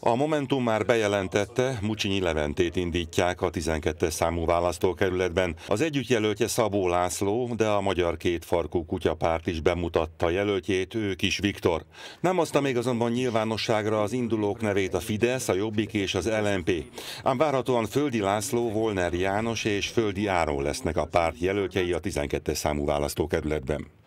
A Momentum már bejelentette, Mucsinyi Leventét indítják a 12-es számú választókerületben. Az együttjelöltje Szabó László, de a magyar kétfarkú kutyapárt is bemutatta jelöltjét, ő kis Viktor. Nem hozta még azonban nyilvánosságra az indulók nevét a Fidesz, a Jobbik és az LMP. Ám várhatóan Földi László, Volner János és Földi Áron lesznek a párt jelöltjei a 12-es számú választókerületben.